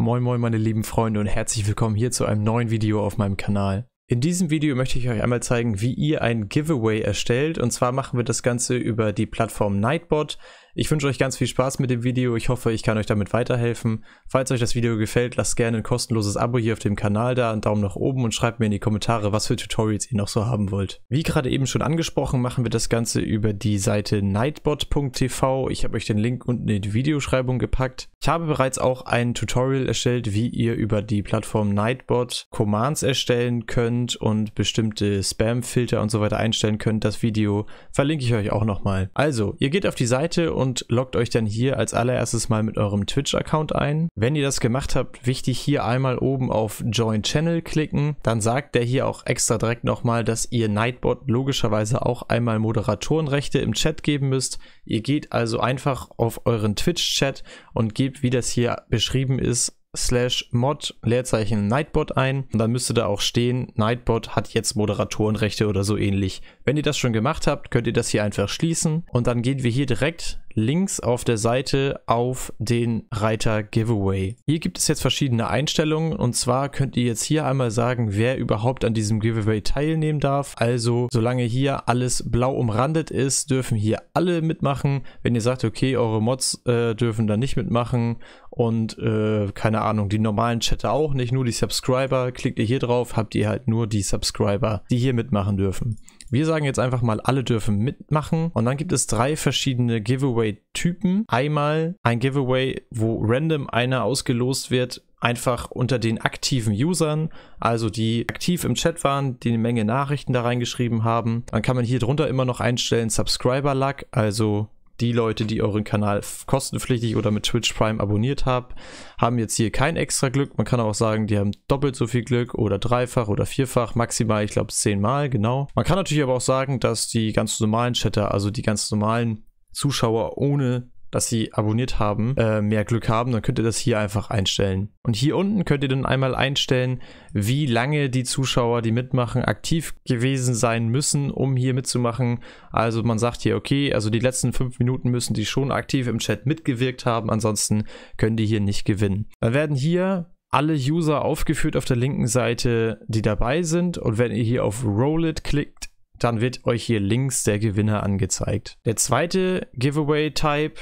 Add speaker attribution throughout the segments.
Speaker 1: Moin moin meine lieben Freunde und herzlich willkommen hier zu einem neuen Video auf meinem Kanal. In diesem Video möchte ich euch einmal zeigen, wie ihr ein Giveaway erstellt und zwar machen wir das Ganze über die Plattform Nightbot. Ich wünsche euch ganz viel Spaß mit dem Video. Ich hoffe, ich kann euch damit weiterhelfen. Falls euch das Video gefällt, lasst gerne ein kostenloses Abo hier auf dem Kanal da, einen Daumen nach oben und schreibt mir in die Kommentare, was für Tutorials ihr noch so haben wollt. Wie gerade eben schon angesprochen, machen wir das Ganze über die Seite nightbot.tv. Ich habe euch den Link unten in die Videoschreibung gepackt. Ich habe bereits auch ein Tutorial erstellt, wie ihr über die Plattform Nightbot Commands erstellen könnt und bestimmte Spam-Filter und so weiter einstellen könnt. Das Video verlinke ich euch auch nochmal. Also, ihr geht auf die Seite und und loggt euch dann hier als allererstes mal mit eurem Twitch-Account ein. Wenn ihr das gemacht habt, wichtig hier einmal oben auf Join Channel klicken. Dann sagt der hier auch extra direkt nochmal, dass ihr Nightbot logischerweise auch einmal Moderatorenrechte im Chat geben müsst. Ihr geht also einfach auf euren Twitch-Chat und gebt, wie das hier beschrieben ist, slash mod Leerzeichen Nightbot ein und dann müsste da auch stehen, Nightbot hat jetzt Moderatorenrechte oder so ähnlich. Wenn ihr das schon gemacht habt, könnt ihr das hier einfach schließen und dann gehen wir hier direkt links auf der Seite auf den Reiter Giveaway. Hier gibt es jetzt verschiedene Einstellungen und zwar könnt ihr jetzt hier einmal sagen, wer überhaupt an diesem Giveaway teilnehmen darf. Also solange hier alles blau umrandet ist, dürfen hier alle mitmachen. Wenn ihr sagt, okay, eure Mods äh, dürfen da nicht mitmachen und äh, keine Ahnung, die normalen Chatter auch nicht, nur die Subscriber, klickt ihr hier drauf, habt ihr halt nur die Subscriber, die hier mitmachen dürfen. Wir sagen jetzt einfach mal, alle dürfen mitmachen. Und dann gibt es drei verschiedene Giveaway-Typen. Einmal ein Giveaway, wo random einer ausgelost wird, einfach unter den aktiven Usern, also die aktiv im Chat waren, die eine Menge Nachrichten da reingeschrieben haben. Dann kann man hier drunter immer noch einstellen Subscriber Luck, also die Leute, die euren Kanal kostenpflichtig oder mit Twitch Prime abonniert haben, haben jetzt hier kein extra Glück. Man kann auch sagen, die haben doppelt so viel Glück oder dreifach oder vierfach, maximal, ich glaube, zehnmal, genau. Man kann natürlich aber auch sagen, dass die ganz normalen Chatter, also die ganz normalen Zuschauer ohne dass sie abonniert haben, äh, mehr Glück haben, dann könnt ihr das hier einfach einstellen. Und hier unten könnt ihr dann einmal einstellen, wie lange die Zuschauer, die mitmachen, aktiv gewesen sein müssen, um hier mitzumachen. Also man sagt hier, okay, also die letzten fünf Minuten müssen die schon aktiv im Chat mitgewirkt haben, ansonsten können die hier nicht gewinnen. Dann werden hier alle User aufgeführt auf der linken Seite, die dabei sind. Und wenn ihr hier auf Roll It klickt, dann wird euch hier links der Gewinner angezeigt. Der zweite Giveaway-Type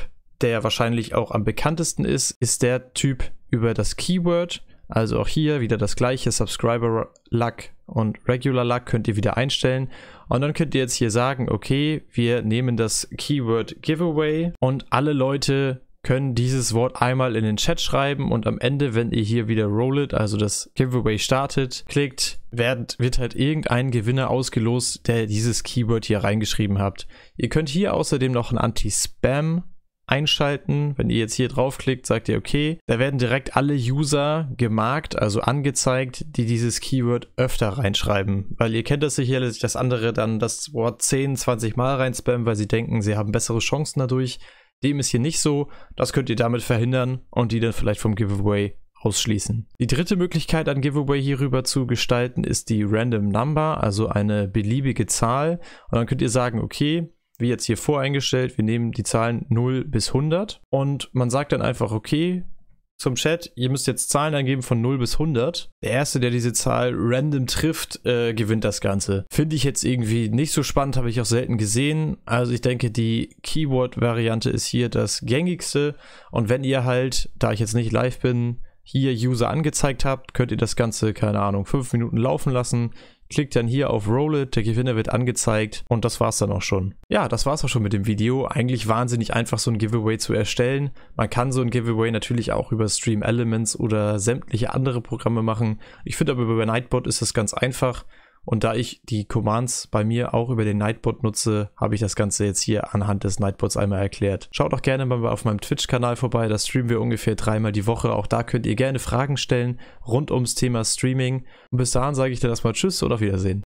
Speaker 1: der wahrscheinlich auch am bekanntesten ist, ist der Typ über das Keyword. Also auch hier wieder das gleiche, Subscriber Luck und Regular Luck könnt ihr wieder einstellen. Und dann könnt ihr jetzt hier sagen, okay, wir nehmen das Keyword Giveaway und alle Leute können dieses Wort einmal in den Chat schreiben und am Ende, wenn ihr hier wieder Roll It, also das Giveaway startet, klickt, wird, wird halt irgendein Gewinner ausgelost, der dieses Keyword hier reingeschrieben habt. Ihr könnt hier außerdem noch ein Anti-Spam einschalten. Wenn ihr jetzt hier draufklickt, sagt ihr okay. Da werden direkt alle User gemarkt, also angezeigt, die dieses Keyword öfter reinschreiben. Weil ihr kennt das sicherlich, dass andere dann das Wort 10, 20 Mal reinspammen, weil sie denken, sie haben bessere Chancen dadurch. Dem ist hier nicht so. Das könnt ihr damit verhindern und die dann vielleicht vom Giveaway ausschließen. Die dritte Möglichkeit, ein Giveaway hierüber zu gestalten, ist die Random Number, also eine beliebige Zahl. Und dann könnt ihr sagen, okay, wie jetzt hier voreingestellt, wir nehmen die Zahlen 0 bis 100 und man sagt dann einfach, okay, zum Chat, ihr müsst jetzt Zahlen eingeben von 0 bis 100. Der Erste, der diese Zahl random trifft, äh, gewinnt das Ganze. Finde ich jetzt irgendwie nicht so spannend, habe ich auch selten gesehen. Also ich denke, die Keyword-Variante ist hier das gängigste und wenn ihr halt, da ich jetzt nicht live bin, hier User angezeigt habt, könnt ihr das Ganze, keine Ahnung, 5 Minuten laufen lassen, klickt dann hier auf Roll It, der Gewinner wird angezeigt und das war's dann auch schon. Ja, das war's auch schon mit dem Video. Eigentlich wahnsinnig einfach so ein Giveaway zu erstellen. Man kann so ein Giveaway natürlich auch über Stream Elements oder sämtliche andere Programme machen. Ich finde aber über Nightbot ist das ganz einfach. Und da ich die Commands bei mir auch über den Nightbot nutze, habe ich das Ganze jetzt hier anhand des Nightbots einmal erklärt. Schaut auch gerne mal auf meinem Twitch-Kanal vorbei, da streamen wir ungefähr dreimal die Woche. Auch da könnt ihr gerne Fragen stellen rund ums Thema Streaming. Und bis dahin sage ich dir das mal Tschüss und auf Wiedersehen.